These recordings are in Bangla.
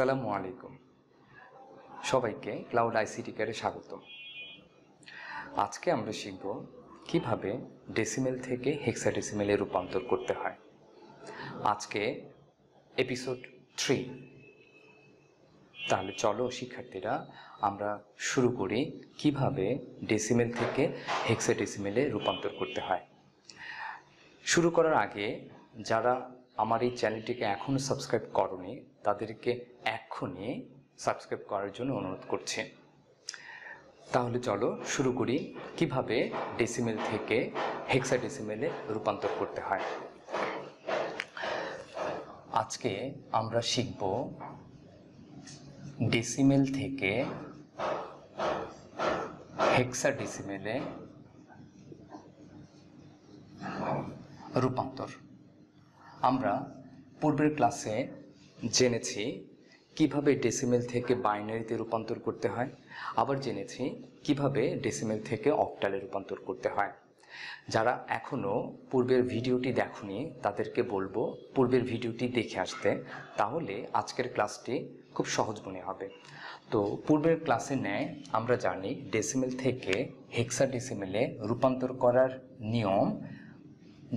আসসালামু আলাইকুম সবাইকে ক্লাউড আইসিটি কেয়ারে স্বাগত আজকে আমরা শিখব কিভাবে ডেসিমেল থেকে হেক্সা ডেসিমেলে রূপান্তর করতে হয় আজকে এপিসোড থ্রি তাহলে চলো শিক্ষার্থীরা আমরা শুরু করি কিভাবে ডেসিমেল থেকে হেক্সা ডেসিমেলে রূপান্তর করতে হয় শুরু করার আগে যারা আমার এই চ্যানেলটিকে এখনও সাবস্ক্রাইব করনি তাদেরকে এক্ষুনি সাবস্ক্রাইব করার জন্য অনুরোধ করছি তাহলে চলো শুরু করি কিভাবে ডেসিমেল থেকে হেক্সা ডেসিমেলে রূপান্তর করতে হয় আজকে আমরা শিখব ডেসিমেল থেকে হেক্সা ডেসিমেলে রূপান্তর আমরা পূর্বের ক্লাসে জেনেছি কিভাবে ডেসিমেল থেকে বাইনারিতে রূপান্তর করতে হয় আবার জেনেছি কিভাবে ডেসিমেল থেকে অক্টালে রূপান্তর করতে হয় যারা এখনও পূর্বের ভিডিওটি দেখনি তাদেরকে বলবো পূর্বের ভিডিওটি দেখে আসতে তাহলে আজকের ক্লাসটি খুব সহজ মনে হবে তো পূর্বের ক্লাসে নেয় আমরা জানি ডেসিমেল থেকে হেক্সা ডেসিমেলে রূপান্তর করার নিয়ম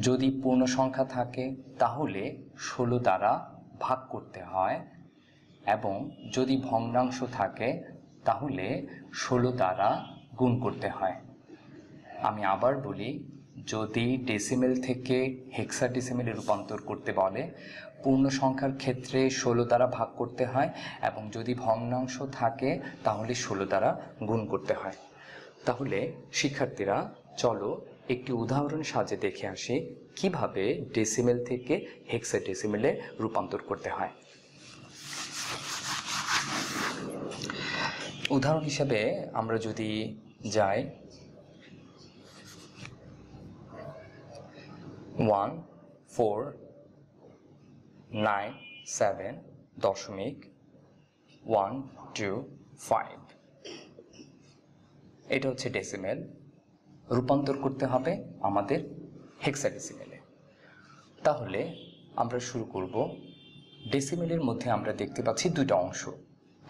যদি পূর্ণ সংখ্যা থাকে তাহলে ষোলো দ্বারা ভাগ করতে হয় এবং যদি ভগ্নাংশ থাকে তাহলে ষোলো দ্বারা গুণ করতে হয় আমি আবার বলি যদি ডেসিমেল থেকে হেক্সা ডেসিমেলে রূপান্তর করতে বলে পূর্ণ সংখ্যার ক্ষেত্রে ষোলো দ্বারা ভাগ করতে হয় এবং যদি ভগ্নাংশ থাকে তাহলে ষোলো দ্বারা গুণ করতে হয় তাহলে শিক্ষার্থীরা চলো একটি উদাহরণ সাজে দেখে আসি কিভাবে ডেসিমেল থেকে হেক্সা ডেসিমেলে রূপান্তর করতে হয় উদাহরণ হিসাবে আমরা যদি যাই ওয়ান ফোর নাইন সেভেন দশমিক ওয়ান টু ফাইভ এটা হচ্ছে ডেসিমেল রূপান্তর করতে হবে আমাদের হেক্সাডেসিমেলে তাহলে আমরা শুরু করব ডেসিমেলের মধ্যে আমরা দেখতে পাচ্ছি দুইটা অংশ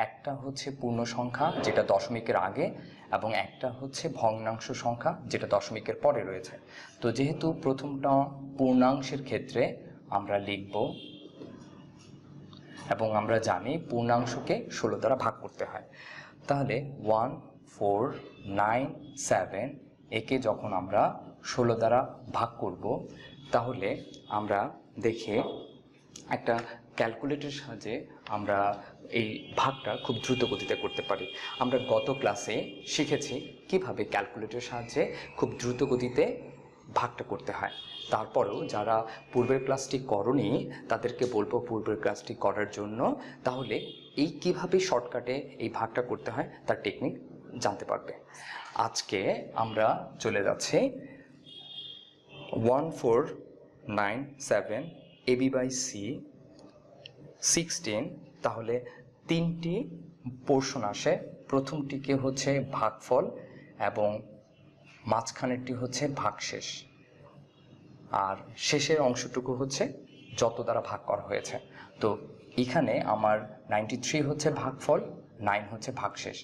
একটা হচ্ছে পূর্ণ সংখ্যা যেটা দশমিকের আগে এবং একটা হচ্ছে ভগ্নাংশ সংখ্যা যেটা দশমিকের পরে রয়েছে তো যেহেতু প্রথমটা পূর্ণাংশের ক্ষেত্রে আমরা লিখব এবং আমরা জানি পূর্ণাংশকে ষোলো দ্বারা ভাগ করতে হয় তাহলে ওয়ান ফোর নাইন সেভেন একে যখন আমরা ষোলো দ্বারা ভাগ করব তাহলে আমরা দেখে একটা ক্যালকুলেটের সাহায্যে আমরা এই ভাগটা খুব দ্রুত গতিতে করতে পারি আমরা গত ক্লাসে শিখেছি কিভাবে ক্যালকুলেটের সাহায্যে খুব দ্রুত গতিতে ভাগটা করতে হয় তারপরেও যারা পূর্বের ক্লাসটি করনি তাদেরকে বলবো পূর্বের ক্লাসটি করার জন্য তাহলে এই কিভাবে শর্টকাটে এই ভাগটা করতে হয় তার টেকনিক জানতে পারবে আজকে আমরা চলে যাচ্ছি one four nine seven AB by C sixteen তাহলে তিনটি পোর্শন আসে প্রথমটিকে হচ্ছে ভাগফল এবং মাঝখানেরটি হচ্ছে ভাগশেষ আর শেষের অংশটুকু হচ্ছে যত দ্বারা ভাগ করা হয়েছে তো এখানে আমার নাইনটি থ্রি হচ্ছে ভাগফল নাইন হচ্ছে ভাগশেষ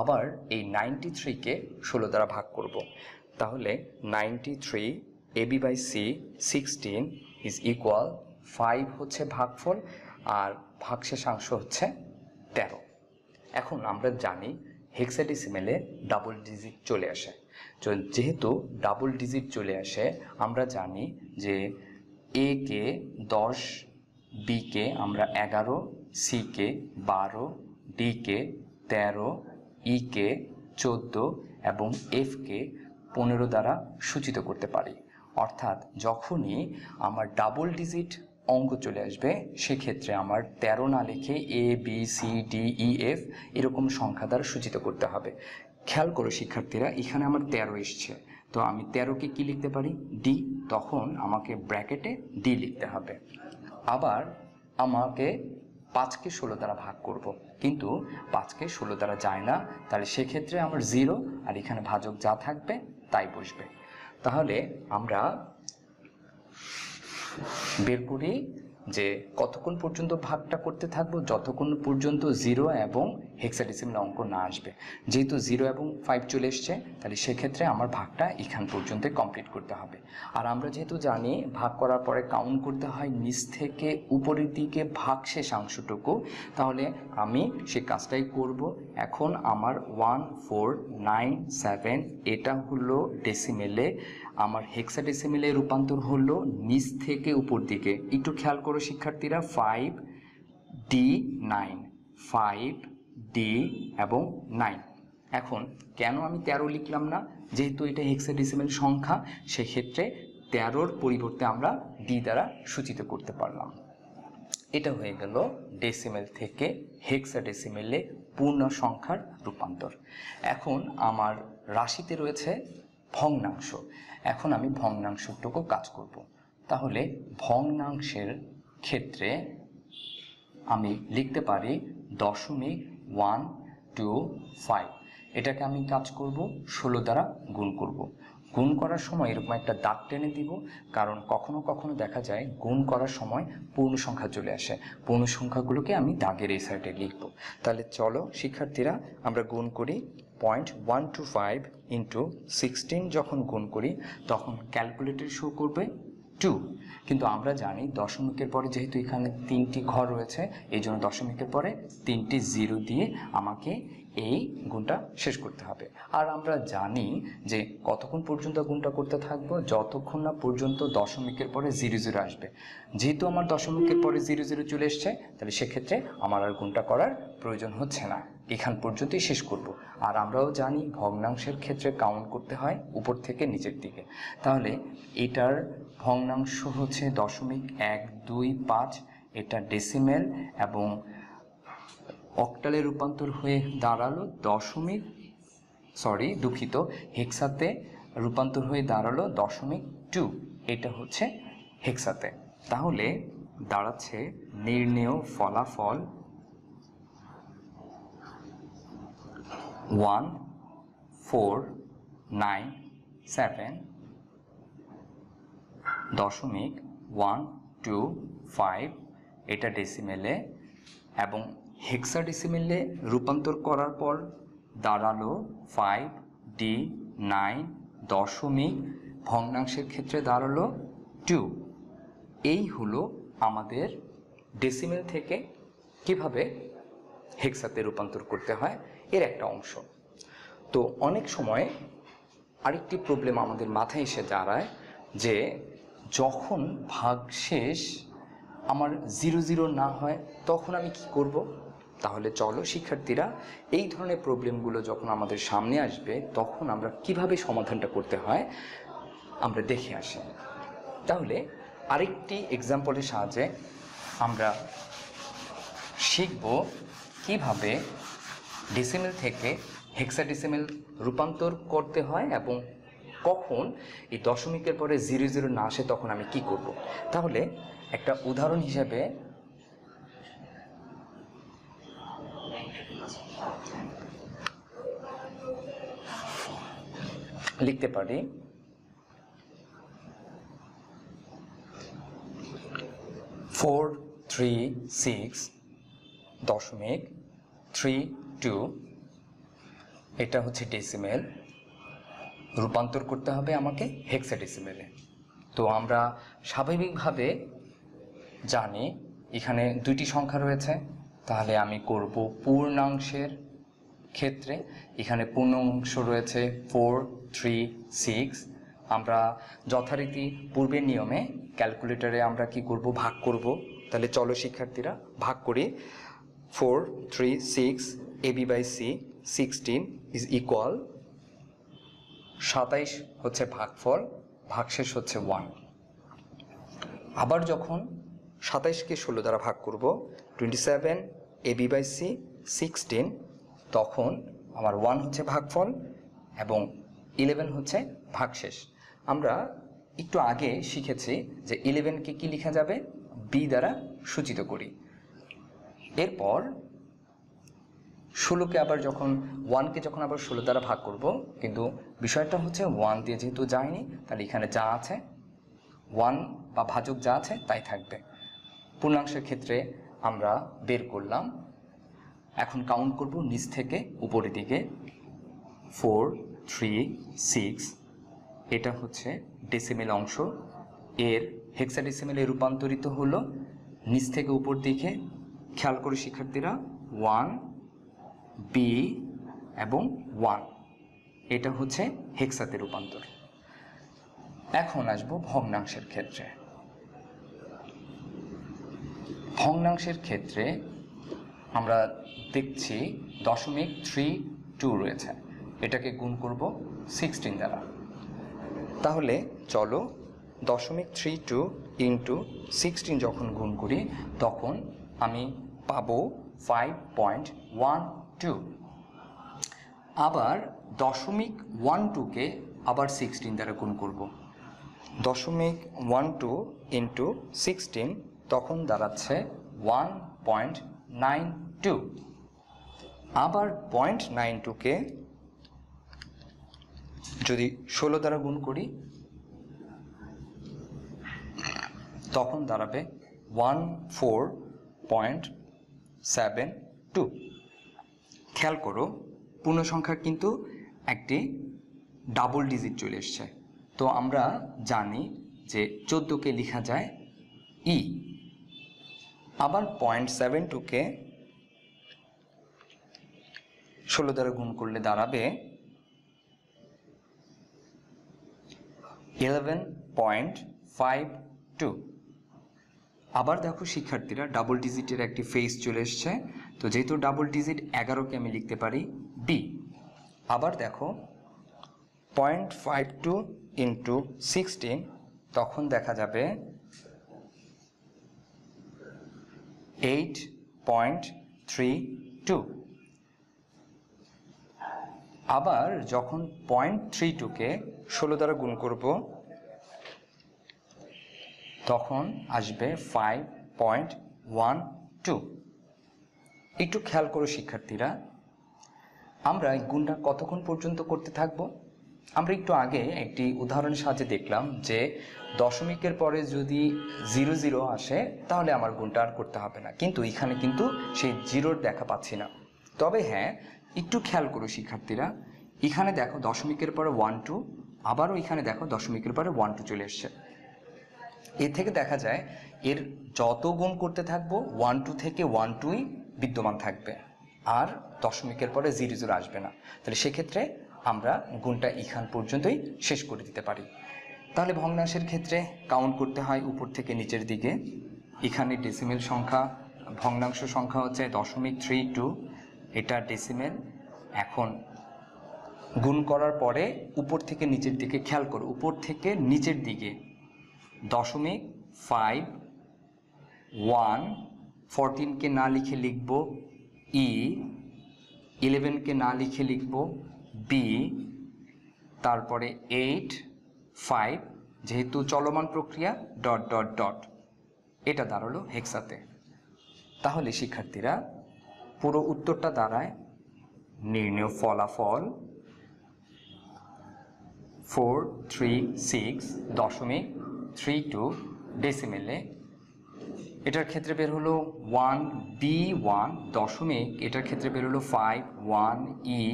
আবার এই নাইনটি থ্রিকে ষোলো দ্বারা ভাগ করব তাহলে ninety three A B by C sixteen is equal five হচ্ছে ভাগফল আর ভাগশেষাংশ হচ্ছে তেরো এখন আমরা জানি হেক্সাডিসিমেলে ডাবল ডিজিট চলে আসে যেহেতু ডাবল ডিজিট চলে আসে আমরা জানি যে এ কে দশ বিকে আমরা এগারো সি কে বারো ডি কে তেরো ইকে চোদ্দো এবং এফকে পনেরো দ্বারা সূচিত করতে পারি অর্থাৎ যখনই আমার ডাবল ডিজিট অঙ্ক চলে আসবে সেক্ষেত্রে আমার তেরো না লিখে A B C D E F এরকম সংখ্যা দ্বারা সূচিত করতে হবে খেয়াল করো শিক্ষার্থীরা এখানে আমার তেরো এসছে তো আমি তেরোকে কি লিখতে পারি ডি তখন আমাকে ব্র্যাকেটে ডি লিখতে হবে আবার আমাকে পাঁচকে ষোলো দ্বারা ভাগ করব। কিন্তু পাঁচকে ষোলো দ্বারা যায় না তাহলে সেক্ষেত্রে আমার জিরো আর এখানে ভাজক যা থাকবে তাই বসবে তাহলে আমরা বের করি যে কতক্ষণ পর্যন্ত ভাগটা করতে থাকবো যতক্ষণ পর্যন্ত জিরো এবং হেক্সাডেসিমেল অঙ্ক না আসবে যেহেতু জিরো এবং ফাইভ চলে এসছে তাহলে সেক্ষেত্রে আমার ভাগটা এখান পর্যন্ত কমপ্লিট করতে হবে আর আমরা যেহেতু জানি ভাগ করার পরে কাউন্ট করতে হয় নিচ থেকে উপরের দিকে ভাগ শেষ অংশটুকু তাহলে আমি সে কাজটাই করব এখন আমার ওয়ান ফোর নাইন সেভেন এটা হলো ডেসিমেলে আমার হেক্সাডেসিমেলে রূপান্তর হলো নিচ থেকে উপর দিকে একটু খেয়াল করো শিক্ষার্থীরা five D nine five D এবং নাইন এখন কেন আমি তেরো লিখলাম না যেহেতু এটা হেক্সাডেসিমেল সংখ্যা সেক্ষেত্রে তেরোর পরিবর্তে আমরা ডি দ্বারা সূচিত করতে পারলাম এটা হয়ে গেল ডেসিমেল থেকে হেক্সাডেসিমেলে পূর্ণ সংখ্যার রূপান্তর এখন আমার রাশিতে রয়েছে ভগ্নাংশ এখন আমি ভগ্নাংশটুকু কাজ করব তাহলে ভগ্নাংশের ক্ষেত্রে আমি লিখতে পারি দশমিক ওয়ান টু ফাইভ এটাকে আমি কাজ করব ষোলো দ্বারা গুণ করব। গুণ করার সময় এরকম একটা দাগ টেনে দিব কারণ কখনো কখনো দেখা যায় গুণ করার সময় পূর্ণ সংখ্যা চলে আসে পূর্ণ সংখ্যাগুলোকে আমি দাগের এই সাইডে লিখব তাহলে চলো শিক্ষার্থীরা আমরা গুণ করি point one two five into sixteen যখন গুণ করি তখন ক্যালকুলেটর শো করবে টু কিন্তু আমরা জানি দশমিকের পরে যেহেতু এখানে তিনটি ঘর রয়েছে এই জন্য দশমিকের পরে তিনটি জিরো দিয়ে আমাকে এই গুণটা শেষ করতে হবে আর আমরা জানি যে কতক্ষণ পর্যন্ত গুণটা করতে থাকবো যতক্ষণ না পর্যন্ত দশমিকের পরে জিরো জিরো আসবে যেহেতু আমার দশমিকের পরে জিরো জিরো চলে এসছে তাহলে সেক্ষেত্রে আমার আর গুণটা করার প্রয়োজন হচ্ছে না এখান পর্যন্তই শেষ করব আর আমরাও জানি ভগ্নাংশের ক্ষেত্রে কাউন্ট করতে হয় উপর থেকে নিচের দিকে তাহলে এটার ভগ্নাংশ হচ্ছে দশমিক এক দুই পাঁচ এটা ডেসিমেল এবং অক্টালে রূপান্তর হয়ে দাঁড়ালো দশমিক সরি দুঃখিত হেক্সাতে রূপান্তর হয়ে দাঁড়ালো দশমিক টু এটা হচ্ছে হেক্সাতে তাহলে দাঁড়াচ্ছে নির্ণেয় ফলাফল ওয়ান ফোর নাইন সেভেন দশমিক ওয়ান টু ফাইভ এটা ডেসিমেলে এবং হেক্সা ডেসিমেলে রূপান্তর করার পর দাঁড়ালো ফাইভ ডি নাইন দশমিক ভগ্নাংশের ক্ষেত্রে দাঁড়ালো টু এই হলো আমাদের ডেসিমেল থেকে কিভাবে হেক্সাতে রূপান্তর করতে হয় এর একটা অংশ তো অনেক সময় আরেকটি প্রবলেম আমাদের মাথায় এসে দাঁড়ায় যে যখন ভাগ শেষ আমার জিরো জিরো না হয় তখন আমি কি করব তাহলে চলো শিক্ষার্থীরা এই ধরনের প্রবলেমগুলো যখন আমাদের সামনে আসবে তখন আমরা কিভাবে সমাধানটা করতে হয় আমরা দেখে আসি তাহলে আরেকটি এক্সাম্পলের সাহায্যে আমরা শিখব কিভাবে ডিসিমেল থেকে হেক্সা ডিসিমেল রূপান্তর করতে হয় এবং কখন এই দশমিকের পরে জিরো জিরো না আসে তখন আমি কি করব। তাহলে একটা উদাহরণ হিসাবে লিখতে পারি ফোর থ্রি সিক্স দশমিক থ্রি টু এটা হচ্ছে ডেসিমেল রূপান্তর করতে হবে আমাকে হেক্সা ডেসিমেলে তো আমরা স্বাভাবিকভাবে জানি এখানে দুইটি সংখ্যা রয়েছে তাহলে আমি করব পূর্ণাংশের ক্ষেত্রে এখানে পূর্ণাংশ রয়েছে ফোর থ্রি সিক্স আমরা যথারীতি পূর্বের নিয়মে ক্যালকুলেটরে আমরা কি করব ভাগ করব তাহলে চলো শিক্ষার্থীরা ভাগ করি four three six AB by C sixteen is equal সাতাইশ হচ্ছে ভাগফল ভাগশেষ হচ্ছে ওয়ান আবার যখন সাতাইশকে ষোলো দ্বারা ভাগ করব twenty seven AB by C sixteen তখন আমার ওয়ান হচ্ছে ভাগফল এবং ইলেভেন হচ্ছে ভাগশেষ আমরা একটু আগে শিখেছি যে ইলেভেনকে কি লেখা যাবে বি দ্বারা সূচিত করি এরপর ষোলোকে আবার যখন ওয়ানকে যখন আবার ষোলো দ্বারা ভাগ করব কিন্তু বিষয়টা হচ্ছে ওয়ান দিয়ে যেহেতু যায়নি তাহলে এখানে যা আছে ওয়ান বা ভাজক যা আছে তাই থাকবে পূর্ণাংশের ক্ষেত্রে আমরা বের করলাম এখন কাউন্ট করব নিচ থেকে উপরের দিকে ফোর থ্রি সিক্স এটা হচ্ছে ডেসিমেল অংশ এর হেক্সা ডেসিমেলে রূপান্তরিত হলো নিচ থেকে উপর দিকে খেয়াল করে শিক্ষার্থীরা ওয়ান বি এবং ওয়ান এটা হচ্ছে হেক্সাতে রূপান্তর এখন আসব ভগ্নাংশের ক্ষেত্রে ভগ্নাংশের ক্ষেত্রে আমরা দেখছি দশমিক থ্রি টু রয়েছে এটাকে গুণ করব সিক্সটিন দ্বারা তাহলে চলো দশমিক থ্রি টু ইন্টু সিক্সটিন যখন গুণ করি তখন আমি পাবো ফাইভ পয়েন্ট ওয়ান টু আবার দশমিক ওয়ান টুকে আবার সিক্সটিন দ্বারা গুণ করব দশমিক ওয়ান টু ইন্টু সিক্সটিন তখন দাঁড়াচ্ছে ওয়ান পয়েন্ট নাইন টু আবার পয়েন্ট নাইন টুকে যদি ষোলো দ্বারা গুণ করি তখন দাঁড়াবে one four point seven two খেয়াল করো পূর্ণ সংখ্যার কিন্তু একটি ডাবল ডিজিট চলে এসছে তো আমরা জানি যে চোদ্দোকে লেখা যায় ই e। আবার পয়েন্ট সেভেন টুকে ষোলো দ্বারা গুণ করলে দাঁড়াবে ইলেভেন পয়েন্ট ফাইভ টু আবার দেখো শিক্ষার্থীরা ডাবল ডিজিটের একটি ফেস চলে এসছে তো যেহেতু ডাবল ডিজিট এগারোকে আমি লিখতে পারি বি আবার দেখো point five two into sixteen তখন দেখা যাবে এইট পয়েন্ট থ্রি টু আবার যখন পয়েন্ট থ্রি টুকে ষোলো দ্বারা গুণ করব তখন আসবে ফাইভ পয়েন্ট ওয়ান টু একটু খেয়াল করো শিক্ষার্থীরা আমরা এই গুণটা কতক্ষণ পর্যন্ত করতে থাকব আমরা একটু আগে একটি উদাহরণের সাহায্যে দেখলাম যে দশমিকের পরে যদি জিরো জিরো আসে তাহলে আমার গুণটা আর করতে হবে না কিন্তু এখানে কিন্তু সেই জিরোর দেখা পাচ্ছি না তবে হ্যাঁ একটু খেয়াল করো শিক্ষার্থীরা এখানে দেখো দশমিকের পরে ওয়ান টু আবারও এখানে দেখো দশমিকের পরে ওয়ান টু চলে এসছে এর থেকে দেখা যায় এর যত গুণ করতে থাকবো ওয়ান টু থেকে ওয়ান টুই বিদ্যমান থাকবে আর দশমিকের পরে জিরো জিরো আসবে না তাহলে সেক্ষেত্রে আমরা গুণটা ইখান পর্যন্তই শেষ করে দিতে পারি তাহলে ভগ্নাংশের ক্ষেত্রে কাউন্ট করতে হয় উপর থেকে নিচের দিকে এখানে ডেসিমেল সংখ্যা ভগ্নাংশ সংখ্যা হচ্ছে দশমিক থ্রি টু এটা ডেসিমেল এখন গুণ করার পরে উপর থেকে নিচের দিকে খেয়াল করো উপর থেকে নিচের দিকে দশমিক ফাইভ ওয়ান ফরটিনকে না লিখে লিখব ই e, ইলেভেনকে না লিখে লিখব বি তারপরে এইট ফাইভ যেহেতু চলমান প্রক্রিয়া ডট ডট ডট এটা দাঁড়ালো হেক্সাতে তাহলে শিক্ষার্থীরা পুরো উত্তরটা দাঁড়ায় নির্ণয় ফলাফল ফোর থ্রি সিক্স দশমিক থ্রি টু ডেসিমেলে এটার ক্ষেত্রে বের হলো ওয়ান বি ওয়ান দশমিক এটার ক্ষেত্রে বের হলো five one E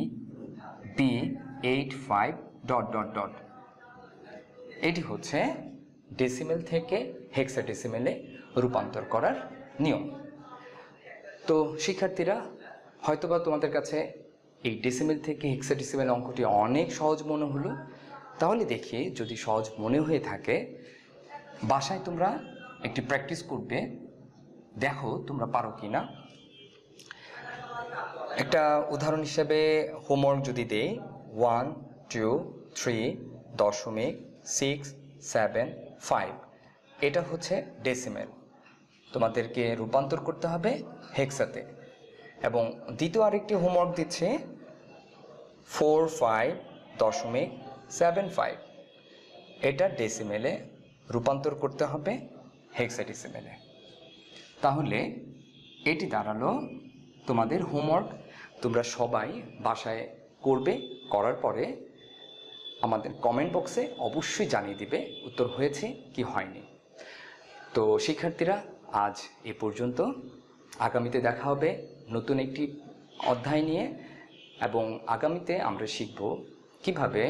B eight five dot dot dot এটি হচ্ছে ডেসিমেল থেকে হেক্সা ডেসিমেলে রূপান্তর করার নিয়ম তো শিক্ষার্থীরা হয়তোবা তোমাদের কাছে এই ডেসিমেল থেকে হেক্সা ডেসিমেল অঙ্কটি অনেক সহজ মনে হলো তাহলে দেখি যদি সহজ মনে হয়ে থাকে বাসায় তোমরা একটি প্র্যাকটিস করবে দেখো তোমরা পারো কি না একটা উদাহরণ হিসেবে হোমওয়ার্ক যদি দেয় ওয়ান টু থ্রি দশমিক সিক্স সেভেন ফাইভ এটা হচ্ছে ডেসিমেল তোমাদেরকে রূপান্তর করতে হবে হেক্সাতে এবং দ্বিতীয় আরেকটি হোমওয়ার্ক দিচ্ছে ফোর ফাইভ দশমিক সেভেন ফাইভ এটা ডেসিমেলে রূপান্তর করতে হবে হেক্সাডিসিমেলে তাহলে এটি দাঁড়ালো তোমাদের হোমওয়ার্ক তোমরা সবাই বাসায় করবে করার পরে আমাদের কমেন্ট বক্সে অবশ্যই জানিয়ে দিবে উত্তর হয়েছে কি হয়নি তো শিক্ষার্থীরা আজ এ পর্যন্ত আগামীতে দেখা হবে নতুন একটি অধ্যায় নিয়ে এবং আগামীতে আমরা শিখব কিভাবে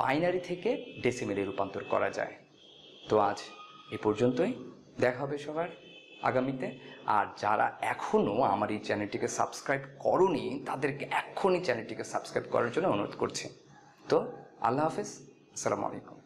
বাইনারি থেকে ডেসিমেলে রূপান্তর করা যায় তো আজ এ পর্যন্তই দেখা হবে সবার আগামীতে আর যারা এখনও আমার এই চ্যানেলটিকে সাবস্ক্রাইব করনি তাদেরকে এখনই চ্যানেলটিকে সাবস্ক্রাইব করার জন্য অনুরোধ করছি তো আল্লাহ হাফিজ আসসালামু আলাইকুম